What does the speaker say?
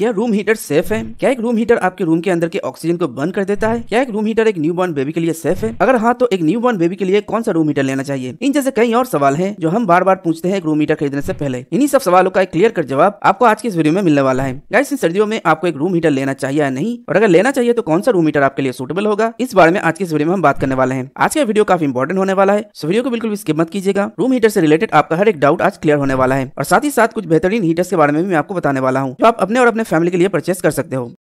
क्या room heater safe है क्या एक रूम हीटर आपके रूम के अंदर के ऑक्सीजन को बंद कर देता है क्या एक रूम हीटर एक न्यू बॉर्न बेबी के लिए सेफ है अगर हाँ तो एक न्यू बॉर्न बेबी के लिए कौन सा रूम हीटर लेना चाहिए इन जैसे कई और सवाल है जो हम बार बार पूछते हैं एक रूम हीटर खरीदने से पहले इन्हीं सब सवालों का एक क्लियर कर जवाब आपको आज की इस वीडियो में मिलने वाला है गाइस इन सर्दियों में आपको एक रूम हीटर लेना चाहिए या नहीं और अगर लेना चाहिए तो कौन सा रूम हीटर आपके लिए सुटेबल होगा इस बारे में आज के इस वीडियो में हम बात करने वाले हैं आज का वीडियो काफी इंपॉर्टेंट होने वाला है इस वीडियो को बिल्कुल भी स्किप मत कीजिएगा रूम हीटर से रिलेटेड आपका हर एक डाउट आज क्लियर होने वाला है और साथ ही साथ कुछ बेहतरीन हीटर के बारे में भी मैं आपको बताने वाला हूँ जो आप अपने और अपने फैमिली के लिए परचेस कर सकते हो